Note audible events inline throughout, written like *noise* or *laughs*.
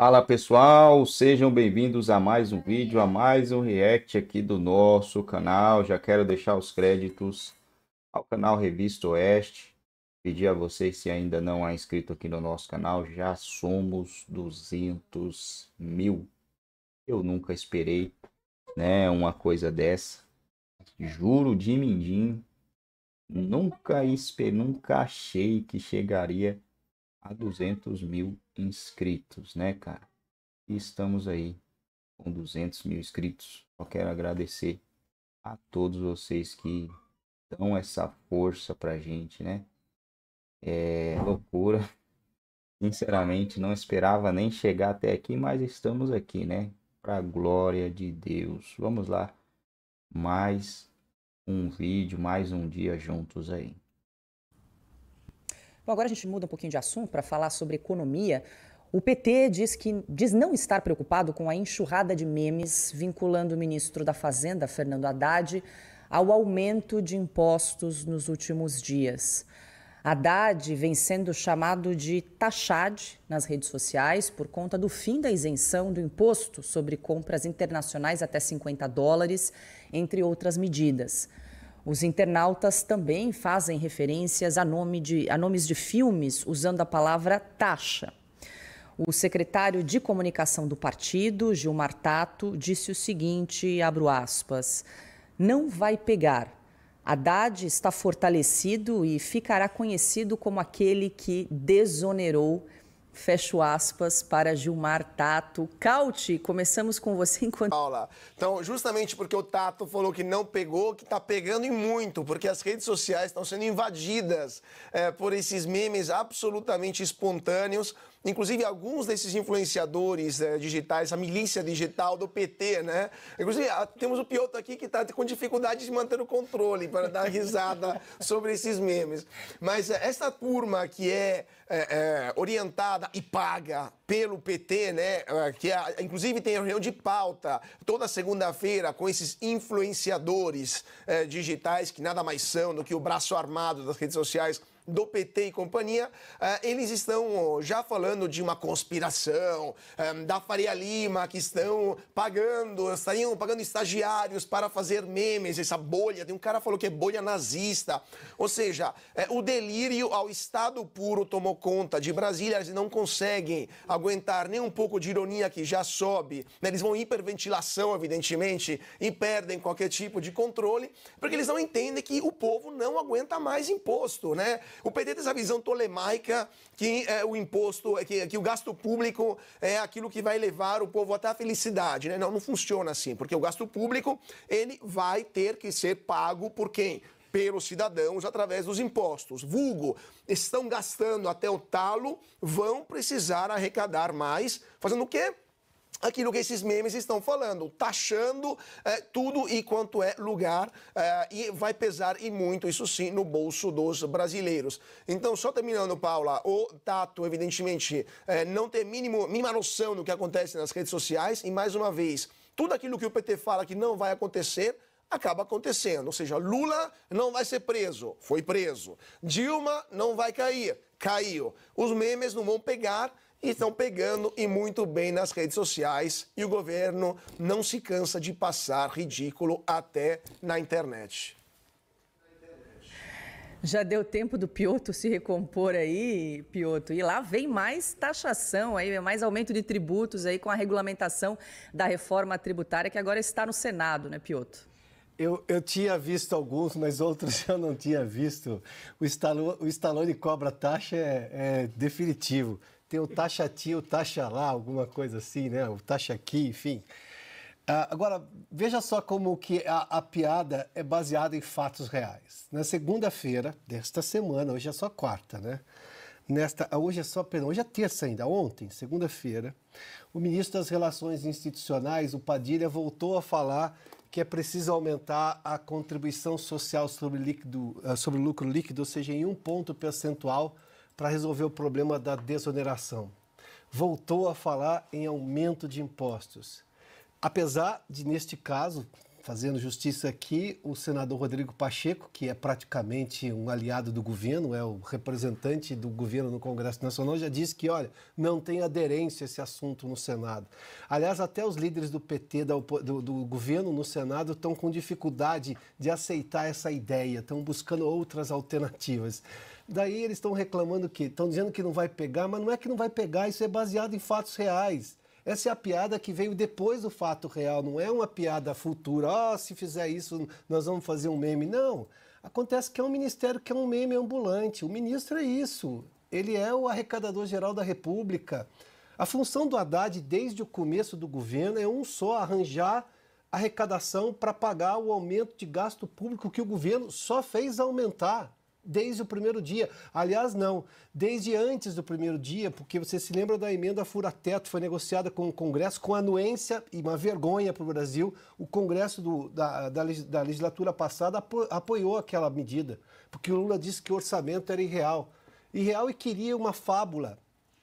Fala pessoal, sejam bem-vindos a mais um vídeo, a mais um react aqui do nosso canal. Já quero deixar os créditos ao canal Revista Oeste. Pedir a vocês, se ainda não é inscrito aqui no nosso canal, já somos 200 mil. Eu nunca esperei né, uma coisa dessa. Juro de mindinho, nunca, esperei, nunca achei que chegaria a 200 mil inscritos, né, cara? E estamos aí com 200 mil inscritos. Só quero agradecer a todos vocês que dão essa força pra gente, né? É loucura. *laughs* Sinceramente, não esperava nem chegar até aqui, mas estamos aqui, né? Pra glória de Deus. Vamos lá. Mais um vídeo, mais um dia juntos aí. Bom, agora a gente muda um pouquinho de assunto para falar sobre economia. O PT diz que diz não estar preocupado com a enxurrada de memes vinculando o ministro da Fazenda, Fernando Haddad, ao aumento de impostos nos últimos dias. Haddad vem sendo chamado de taxade nas redes sociais por conta do fim da isenção do imposto sobre compras internacionais até 50 dólares, entre outras medidas. Os internautas também fazem referências a, nome de, a nomes de filmes usando a palavra taxa. O secretário de comunicação do partido, Gilmar Tato, disse o seguinte, abro aspas, não vai pegar. Haddad está fortalecido e ficará conhecido como aquele que desonerou Fecho aspas para Gilmar Tato. Cauti, começamos com você *laughs* enquanto. Paula, então, justamente porque o Tato falou que não pegou, que está pegando e muito, porque as redes sociais estão sendo invadidas é, por esses memes absolutamente espontâneos. Inclusive, alguns desses influenciadores é, digitais, a milícia digital do PT, né? Inclusive, ah, temos o Pioto aqui que está com dificuldade de manter o controle para dar *laughs* risada sobre esses memes. Mas eh, essa turma que é, é, orientada e paga pelo PT, né? Que é inclusive tem reunião de pauta toda segunda-feira com esses influenciadores digitais que nada mais são do que o braço armado das redes sociais do PT e companhia, eh, eles estão já falando de uma conspiração, eh, da Faria Lima, que estão pagando, estariam pagando estagiários para fazer memes, essa bolha. Tem um cara falou que é bolha nazista. Ou seja, eh, o delírio ao estado puro tomou conta de Brasília, eles não conseguem aguentar nem um pouco de ironia que já sobe. Né? Eles vão hiperventilação, evidentemente, e perdem qualquer tipo de controle, porque eles não entendem que o povo não aguenta mais imposto, né? O PT tem essa visão tolemaica que é, o imposto, é, que, que o gasto público é aquilo que vai levar o povo até a felicidade, né? Não, não funciona assim, porque o gasto público, ele vai ter que ser pago por quem? pelos cidadãos através dos impostos. Vulgo, estão gastando até o talo, vão precisar arrecadar mais, fazendo o quê? aquilo que esses memes estão falando, taxando é, tudo e quanto é lugar é, e vai pesar e muito, isso sim, no bolso dos brasileiros. Então, só terminando, Paula, o Tato, evidentemente, é, não tem mínimo, mínima noção do que acontece nas redes sociais e, mais uma vez, tudo aquilo que o PT fala que não vai acontecer, acaba acontecendo. Ou seja, Lula não vai ser preso, foi preso. Dilma não vai cair, caiu. Os memes não vão pegar e estão pegando e muito bem nas redes sociais e o governo não se cansa de passar ridículo até na internet. Já deu tempo do Pioto se recompor aí, Pioto. E lá vem mais taxação aí, mais aumento de tributos aí com a regulamentação da reforma tributária que agora está no Senado, né, Pioto? Eu, eu tinha visto alguns, mas outros *laughs* eu não tinha visto. O estalão, o estalão de cobra taxa é, é definitivo. Tem o taxa ti, o taxa lá, alguma coisa assim, né? O taxa aqui, enfim. Uh, agora, veja só como que a, a, piada é baseada em fatos reais. Na segunda-feira desta semana, hoje é só quarta, né? Nesta, ah, hoje é só, perdão, hoje é terça ainda, ontem, segunda-feira, o ministro das Relações Institucionais, o Padilha, voltou a falar que é preciso aumentar a contribuição social sobre, líquido, ah, sobre lucro líquido, ou seja, em um ponto percentual para resolver o problema da desoneração. Voltou a falar em aumento de impostos. Apesar de, neste caso, fazendo justiça aqui, o senador Rodrigo Pacheco, que é praticamente um aliado do governo, é o representante do governo no Congresso Nacional, já disse que, olha, não tem aderência esse assunto no Senado. Aliás, até os líderes do PT, do, do governo no Senado, estão com dificuldade de aceitar essa ideia, estão buscando outras alternativas. Daí eles estão reclamando que estão dizendo que não vai pegar, mas não é que não vai pegar, isso é baseado em fatos reais. Essa é a piada que veio depois do fato real, não é uma piada futura. Ah, oh, se fizer isso, nós vamos fazer um meme. Não. Acontece que é um ministério que é um meme ambulante. O ministro é isso. Ele é o arrecadador geral da República. A função do Haddad desde o começo do governo é um só arranjar arrecadação para pagar o aumento de gasto público que o governo só fez aumentar desde o primeiro dia. Aliás, não, desde antes do primeiro dia, porque você se lembra da emenda fura-teto, foi negociada com o Congresso com anuência e uma vergonha para o Brasil. O Congresso do, da, da, da, legislatura passada apoiou aquela medida, porque o Lula disse que o orçamento era irreal. Irreal e queria uma fábula,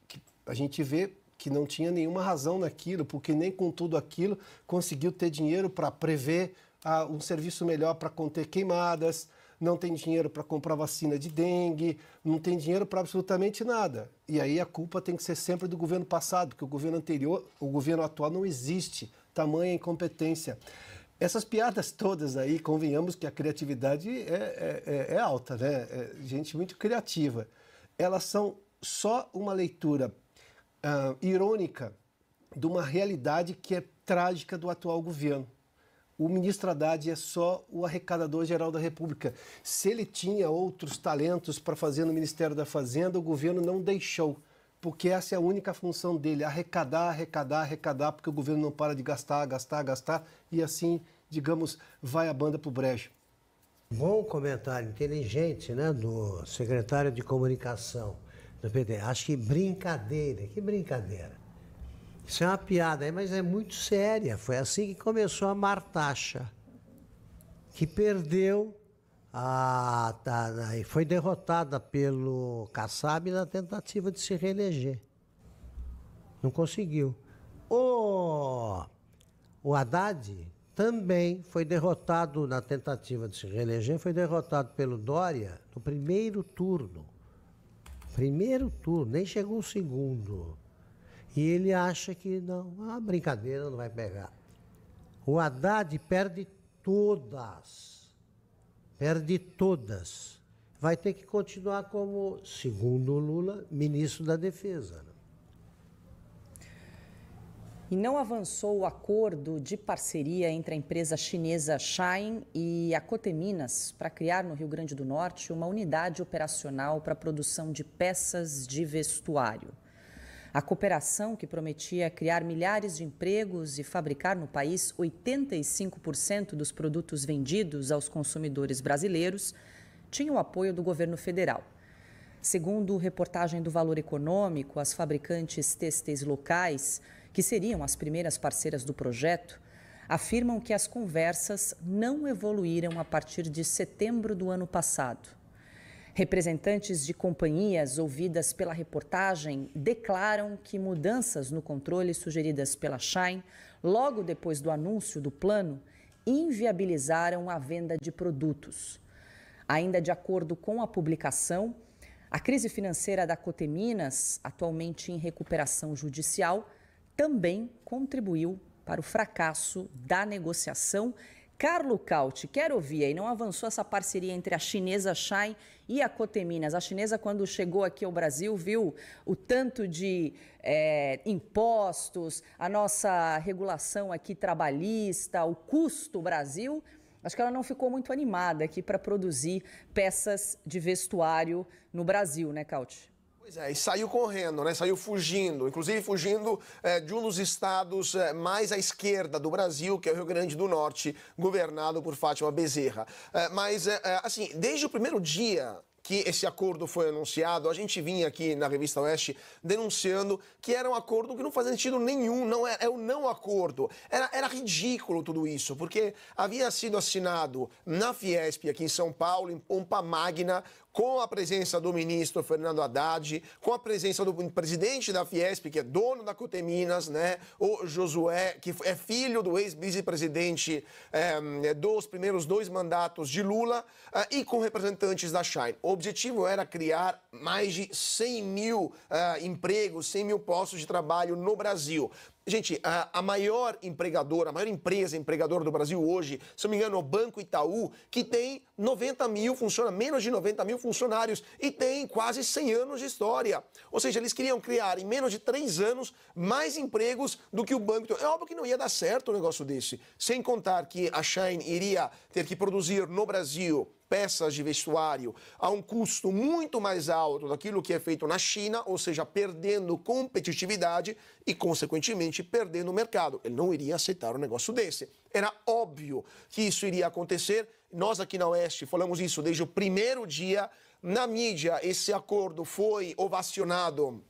que a gente vê que não tinha nenhuma razão naquilo, porque nem com tudo aquilo conseguiu ter dinheiro para prever ah, um serviço melhor para conter queimadas, não tem dinheiro para comprar vacina de dengue, não tem dinheiro para absolutamente nada. E aí a culpa tem que ser sempre do governo passado, porque o governo anterior, o governo atual não existe, tamanha incompetência. Essas piadas todas aí, convenhamos que a criatividade é, é, é, é alta, né? É gente muito criativa. Elas são só uma leitura uh, irônica de uma realidade que é trágica do atual governo o ministro Haddad é só o arrecadador-geral da República. Se ele tinha outros talentos para fazer no Ministério da Fazenda, o governo não deixou, porque essa é a única função dele: arrecadar, arrecadar, arrecadar, porque o governo não para de gastar, gastar, gastar, e assim, digamos, vai a banda para o brejo. Bom comentário, inteligente, né, do secretário de comunicação do PT. Acho que brincadeira, que brincadeira. Isso é uma piada, é, mas é muito séria. Foi assim que começou a Martacha, que perdeu a, a, e foi derrotada pelo Kassab na tentativa de se reeleger. Não conseguiu. O, o Haddad também foi derrotado na tentativa de se reeleger, foi derrotado pelo Dória no primeiro turno. Primeiro turno, nem chegou o segundo. E ele acha que não, a brincadeira não vai pegar. O Haddad perde todas. Perde todas. Vai ter que continuar como, segundo Lula, ministro da Defesa. Né? E não avançou o acordo de parceria entre a empresa chinesa Shine e a Coteminas para criar no Rio Grande do Norte uma unidade operacional para a produção de peças de vestuário. A cooperação, que prometia criar milhares de empregos e fabricar no país 85% dos produtos vendidos aos consumidores brasileiros, tinha o apoio do governo federal. Segundo reportagem do Valor Econômico, as fabricantes têxteis locais, que seriam as primeiras parceiras do projeto, afirmam que as conversas não evoluíram a partir de setembro do ano passado. Representantes de companhias ouvidas pela reportagem declaram que mudanças no controle sugeridas pela Shine, logo depois do anúncio do plano, inviabilizaram a venda de produtos. Ainda de acordo com a publicação, a crise financeira da Coteminas, atualmente em recuperação judicial, também contribuiu para o fracasso da negociação Carlo Cauti quero ouvir aí, não avançou essa parceria entre a chinesa Shine e a Coteminas. A chinesa, quando chegou aqui ao Brasil, viu o tanto de é, impostos, a nossa regulação aqui trabalhista, o custo Brasil. Acho que ela não ficou muito animada aqui para produzir peças de vestuário no Brasil, né, Cauti? Pois é, e saiu correndo, né? Saiu fugindo, inclusive fugindo é, de um dos estados é, mais à esquerda do Brasil, que é o Rio Grande do Norte, governado por Fátima Bezerra. É, mas, é, é, assim, desde o primeiro dia que esse acordo foi anunciado, a gente vinha aqui na Revista Oeste denunciando que era um acordo que não fazia sentido nenhum, não é, é o um não acordo. Era, era ridículo tudo isso, porque havia sido assinado na Fiesp, aqui em São Paulo, em Pompa Magna, com a presença do ministro Fernando Haddad, com a presença do presidente da Fiesp, que é dono da Cuteminas, né? O Josué, que é filho do ex-vice-presidente é, dos primeiros dois mandatos de Lula, é, e com representantes da Shine. O objetivo era criar mais de 100 mil é, empregos, 100 mil postos de trabalho no Brasil. Gente, a, a, maior empregadora, a maior empresa empregadora do Brasil hoje, se não me engano, é o Banco Itaú, que tem 90 mil funcionários, menos de 90 mil funcionários e tem quase 100 anos de história. Ou seja, eles queriam criar em menos de 3 anos mais empregos do que o Banco Itaú. Então, é óbvio que não ia dar certo um negócio desse. Sem contar que a Shine iria ter que produzir no Brasil peças de vestuário a um custo muito mais alto daquilo que é feito na China, ou seja, perdendo competitividade e, consequentemente, perdendo o mercado. Ele não iria aceitar um negócio desse. Era óbvio que isso iria acontecer. Nós aqui na Oeste falamos isso desde o primeiro dia. Na mídia, esse acordo foi ovacionado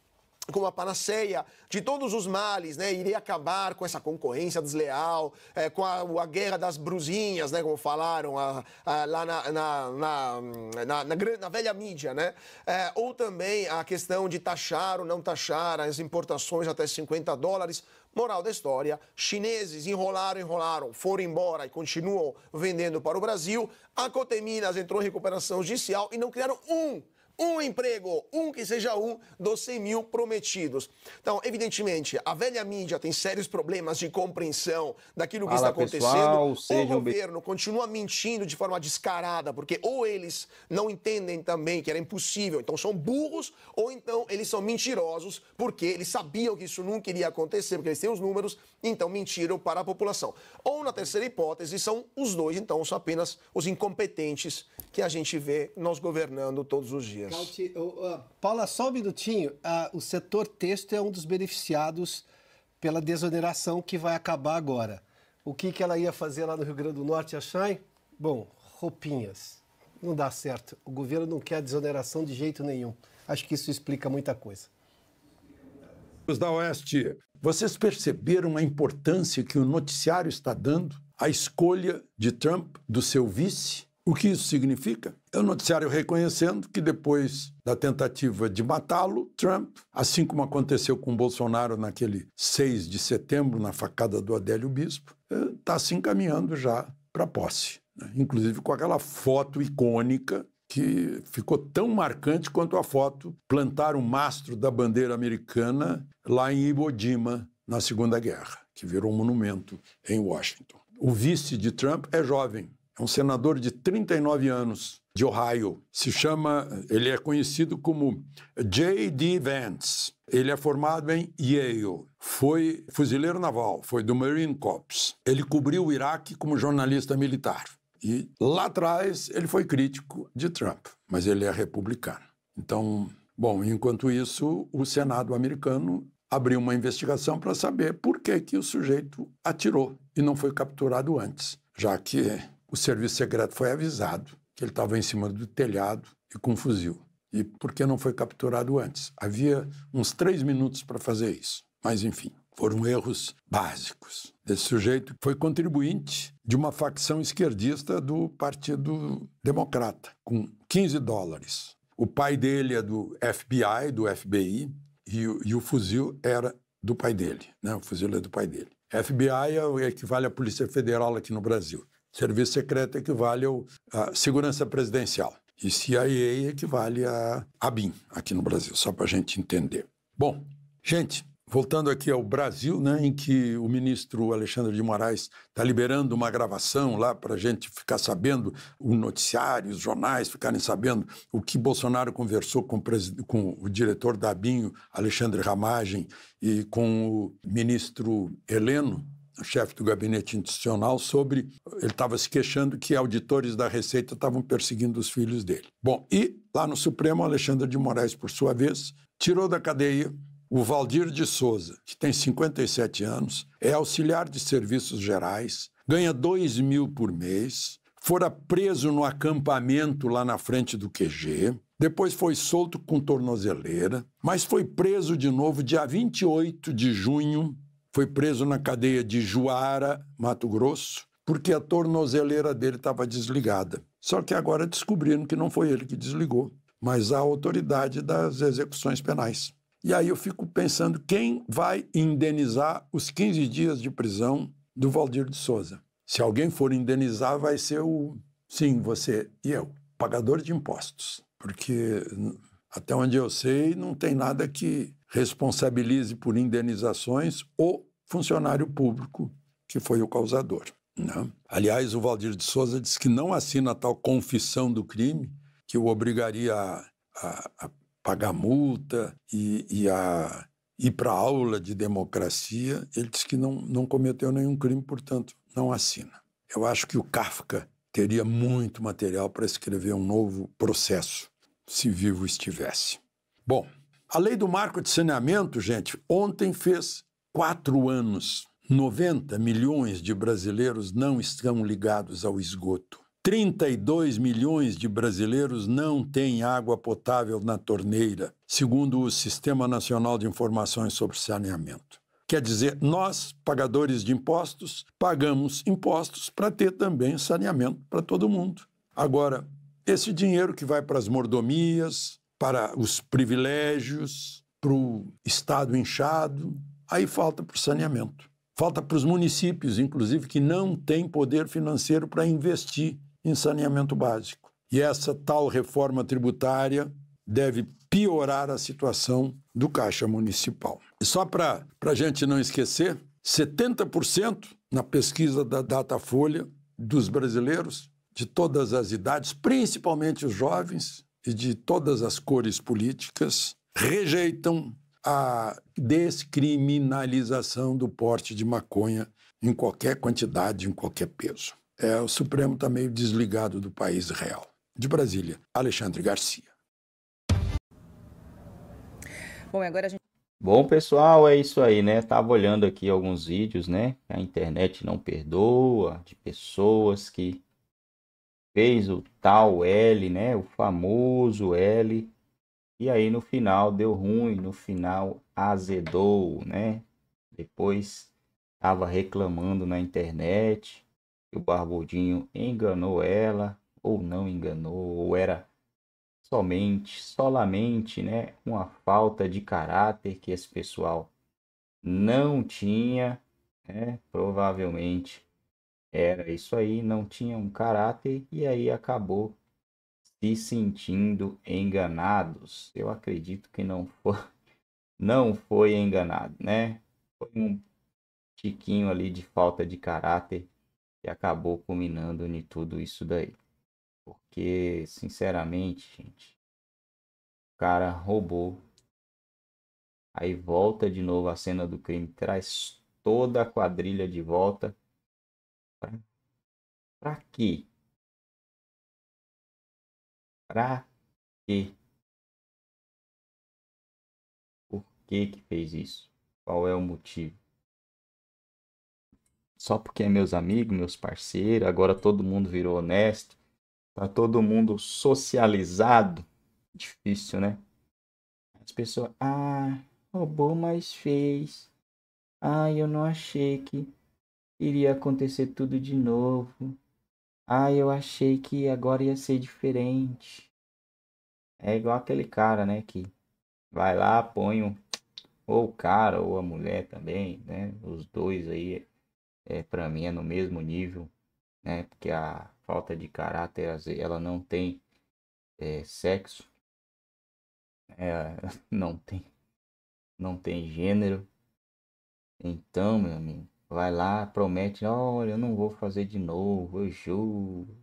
como a panaceia de todos os males, né? Iria acabar com essa concorrência desleal, é, com a, a, guerra das brusinhas, né? Como falaram a, a, lá na na, na, na, na, velha mídia, né? É, ou também a questão de taxar ou não taxar as importações até 50 dólares. Moral da história, chineses enrolaram, enrolaram, foram embora e continuam vendendo para o Brasil. A Coteminas entrou em recuperação judicial e não criaram um um emprego, um que seja um dos 100 mil prometidos. Então, evidentemente, a velha mídia tem sérios problemas de compreensão daquilo que está acontecendo. Pessoal, O governo continua mentindo de forma descarada, porque ou eles não entendem também que era impossível, então são burros, ou então eles são mentirosos, porque eles sabiam que isso nunca iria acontecer, porque eles têm os números, então mentiram para a população. Ou, na terceira hipótese, são os dois, então são apenas os incompetentes que a gente vê nós governando todos os dias. Isso. Cauti... Uh, Paula, só um minutinho. Uh, o setor texto é um dos beneficiados pela desoneração que vai acabar agora. O que, que ela ia fazer lá no Rio Grande do Norte, a Chay? Bom, roupinhas. Não dá certo. O governo não quer desoneração de jeito nenhum. Acho que isso explica muita coisa. Os da Oeste, vocês perceberam a importância que o noticiário está dando à escolha de Trump do seu vice? O que isso significa? É o noticiário reconhecendo que depois da tentativa de matá-lo, Trump, assim como aconteceu com Bolsonaro naquele 6 de setembro, na facada do Adélio Bispo, está é, se encaminhando já para a posse. Né? Inclusive com aquela foto icônica que ficou tão marcante quanto a foto plantar o mastro da bandeira americana lá em Iwo Jima, na Segunda Guerra, que virou um monumento em Washington. O vice de Trump é jovem, é um senador de 39 anos, de Ohio. Se chama, ele é conhecido como J.D. Vance. Ele é formado em Yale. Foi fuzileiro naval, foi do Marine Corps. Ele cobriu o Iraque como jornalista militar. E lá atrás ele foi crítico de Trump, mas ele é republicano. Então, bom, enquanto isso, o Senado americano abriu uma investigação para saber por que que o sujeito atirou e não foi capturado antes, já que o serviço secreto foi avisado que ele estava em cima do telhado e com um fuzil. E por que não foi capturado antes? Havia uns três minutos para fazer isso. Mas, enfim, foram erros básicos. Esse sujeito foi contribuinte de uma facção esquerdista do Partido Democrata, com 15 dólares. O pai dele é do FBI, do FBI, e, o, e o fuzil era do pai dele. Né? O fuzil é do pai dele. FBI é o equivale à Polícia Federal aqui no Brasil. Serviço secreto equivale à segurança presidencial. E CIA equivale a ABIN aqui no Brasil, só para a gente entender. Bom, gente, voltando aqui ao Brasil, né, em que o ministro Alexandre de Moraes está liberando uma gravação lá para a gente ficar sabendo, o noticiário, os jornais ficarem sabendo o que Bolsonaro conversou com o, com o diretor da ABIN, Alexandre Ramagem, e com o ministro Heleno, chefe do gabinete institucional, sobre. Ele estava se queixando que auditores da Receita estavam perseguindo os filhos dele. Bom, e lá no Supremo, Alexandre de Moraes, por sua vez, tirou da cadeia o Valdir de Souza, que tem 57 anos, é auxiliar de serviços gerais, ganha 2 mil por mês, fora preso no acampamento lá na frente do QG, depois foi solto com tornozeleira, mas foi preso de novo dia 28 de junho foi preso na cadeia de Juara, Mato Grosso, porque a tornozeleira dele estava desligada. Só que agora descobriram que não foi ele que desligou, mas a autoridade das execuções penais. E aí eu fico pensando quem vai indenizar os 15 dias de prisão do Valdir de Souza. Se alguém for indenizar, vai ser o. Sim, você e eu, pagador de impostos. Porque, até onde eu sei, não tem nada que responsabilize por indenizações o funcionário público que foi o causador. Né? Aliás, o Valdir de Souza diz que não assina tal confissão do crime que o obrigaria a, a, a pagar multa e, e a ir para a aula de democracia. Ele diz que não, não cometeu nenhum crime, portanto, não assina. Eu acho que o Kafka teria muito material para escrever um novo processo, se vivo estivesse. Bom, a lei do marco de saneamento, gente, ontem fez quatro anos. 90 milhões de brasileiros não estão ligados ao esgoto. 32 milhões de brasileiros não têm água potável na torneira, segundo o Sistema Nacional de Informações sobre Saneamento. Quer dizer, nós, pagadores de impostos, pagamos impostos para ter também saneamento para todo mundo. Agora, esse dinheiro que vai para as mordomias, para os privilégios, para o Estado inchado, aí falta para o saneamento. Falta para os municípios, inclusive, que não têm poder financeiro para investir em saneamento básico. E essa tal reforma tributária deve piorar a situação do caixa municipal. E só para a gente não esquecer, 70% na pesquisa da Datafolha dos brasileiros de todas as idades, principalmente os jovens, e de todas as cores políticas rejeitam a descriminalização do porte de maconha em qualquer quantidade, em qualquer peso. É, o Supremo está meio desligado do país real. De Brasília, Alexandre Garcia. Bom, agora a gente. Bom, pessoal, é isso aí, né? estava olhando aqui alguns vídeos, né? A internet não perdoa, de pessoas que fez o tal L, né? O famoso L. E aí no final deu ruim, no final azedou, né? Depois estava reclamando na internet que o Barbudinho enganou ela ou não enganou, ou era somente, solamente, né, uma falta de caráter que esse pessoal não tinha, né? Provavelmente era isso aí, não tinha um caráter e aí acabou se sentindo enganados. Eu acredito que não foi, *laughs* não foi enganado, né? Foi um tiquinho ali de falta de caráter que acabou culminando em tudo isso daí. Porque, sinceramente, gente, o cara roubou. Aí volta de novo a cena do crime, traz toda a quadrilha de volta Tá? Para quê? Para quê? Por que que fez isso? Qual é o motivo? Só porque é meus amigos, meus parceiros, agora todo mundo virou honesto, tá todo mundo socializado. Difícil, né? As pessoas, ah, roubou, mas fez. Ah, eu não achei que iria acontecer tudo de novo. Ah, eu achei que agora ia ser diferente. É igual aquele cara, né, que vai lá, põe um, ou o cara ou a mulher também, né? Os dois aí, é, para mim, é no mesmo nível, né? Porque a falta de caráter, ela não tem é, sexo, é, *laughs* não tem, não tem gênero. Então, meu amigo, vai lá, promete, olha, eu não vou fazer de novo, eu juro.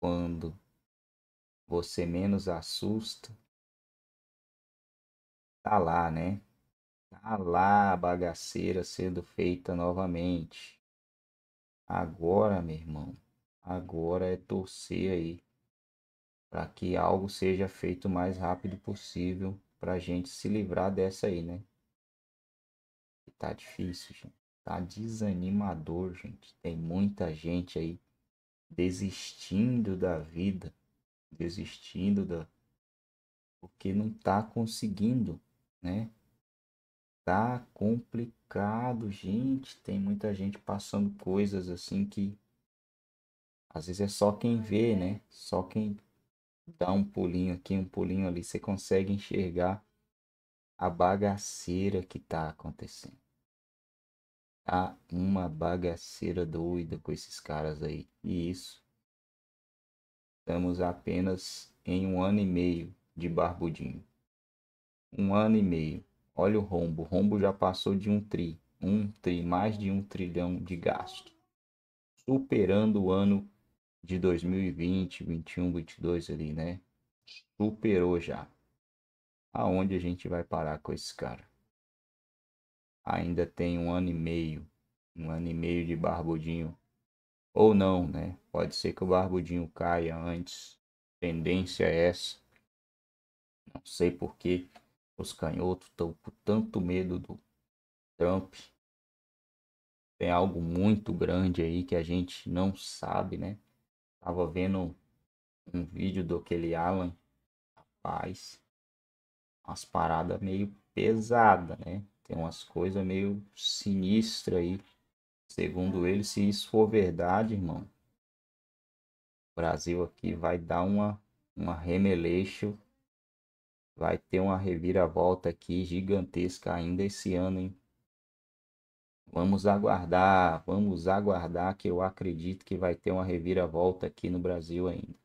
Quando você menos assusta, tá lá, né? Tá lá a bagaceira sendo feita novamente. Agora, meu irmão, agora é torcer aí para que algo seja feito o mais rápido possível para a gente se livrar dessa aí, né? Tá difícil, gente. Tá desanimador, gente. Tem muita gente aí desistindo da vida, desistindo da porque não tá conseguindo, né? Tá complicado, gente. Tem muita gente passando coisas assim que às vezes é só quem vê, é. né? Só quem dá um pulinho aqui, um pulinho ali, você consegue enxergar a bagaceira que tá acontecendo. Tá uma bagaceira doida com esses caras aí. E isso. Estamos apenas em um ano e meio de barbudinho. Um ano e meio. Olha o rombo. O rombo já passou de um tri. Um tri, mais de um trilhão de gasto. Superando o ano de 2020, 21, 22 ali, né? Superou já. Aonde a gente vai parar com esse cara? ainda tem um ano e meio, um ano e meio de barbudinho. Ou não, né? Pode ser que o barbudinho caia antes. Tendência é essa. Não sei por que os canhotos estão com tanto medo do Trump. Tem algo muito grande aí que a gente não sabe, né? Tava vendo um vídeo do aquele Alan, rapaz, umas paradas meio pesada, né? Tem umas coisas meio sinistra aí. Segundo ele, se isso for verdade, irmão, o Brasil aqui vai dar uma, uma remeleixo. Vai ter uma reviravolta aqui gigantesca ainda esse ano, hein? Vamos aguardar, vamos aguardar que eu acredito que vai ter uma reviravolta aqui no Brasil ainda.